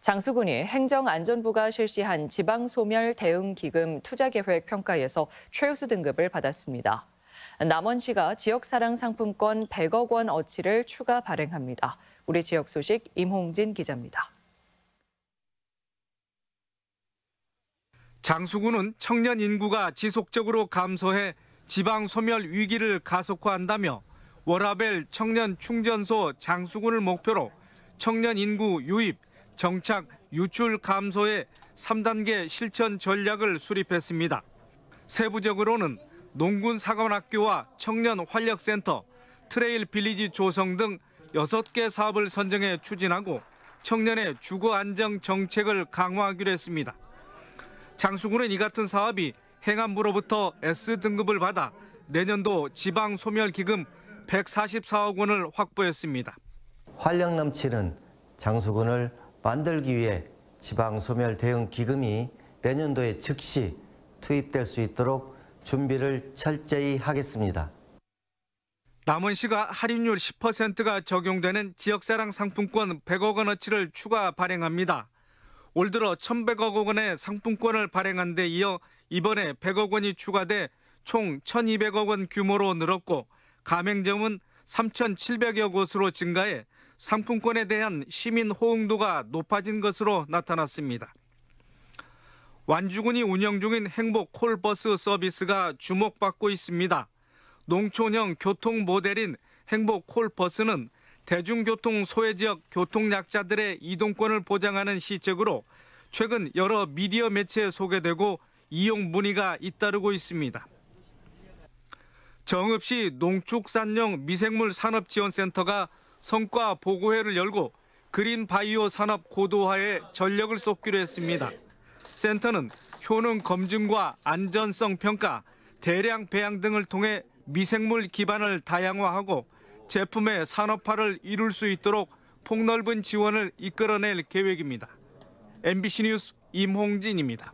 장수군이 행정안전부가 실시한 지방소멸 대응기금 투자계획 평가에서 최우수 등급을 받았습니다. 남원시가 지역사랑 상품권 100억 원 어치를 추가 발행합니다. 우리 지역 소식 임홍진 기자입니다. 장수군은 청년 인구가 지속적으로 감소해 지방 소멸 위기를 가속화한다며 워라벨 청년 충전소 장수군을 목표로 청년 인구 유입, 정착 유출 감소의 3단계 실천 전략을 수립했습니다. 세부적으로는 농군 사관학교와 청년 활력센터, 트레일 빌리지 조성 등 6개 사업을 선정해 추진하고 청년의 주거 안정 정책을 강화하기로 했습니다. 장수군은 이 같은 사업이 행안부로부터 S등급을 받아 내년도 지방 소멸 기금 144억 원을 확보했습니다. 활력 넘치는 장수군을 만들기 위해 지방소멸 대응 기금이 내년도에 즉시 투입될 수 있도록 준비를 철저히 하겠습니다. 남원 시가 할인율 10%가 적용되는 지역사랑 상품권 100억 원어치를 추가 발행합니다. 올 들어 1,100억 원의 상품권을 발행한 데 이어 이번에 100억 원이 추가돼 총 1,200억 원 규모로 늘었고 가맹점은 3,700여 곳으로 증가해 상품권에 대한 시민 호응도가 높아진 것으로 나타났습니다. 완주군이 운영 중인 행복 콜버스 서비스가 주목받고 있습니다. 농촌형 교통 모델인 행복 콜버스는 대중교통 소외 지역 교통약자들의 이동권을 보장하는 시책으로 최근 여러 미디어 매체에 소개되고 이용 문의가 잇따르고 있습니다. 정읍시 농축산용 미생물 산업지원센터가 성과 보고회를 열고 그린 바이오 산업 고도화에 전력을 쏟기로 했습니다. 센터는 효능 검증과 안전성 평가, 대량 배양 등을 통해 미생물 기반을 다양화하고 제품의 산업화를 이룰 수 있도록 폭넓은 지원을 이끌어낼 계획입니다. MBC 뉴스 임홍진입니다.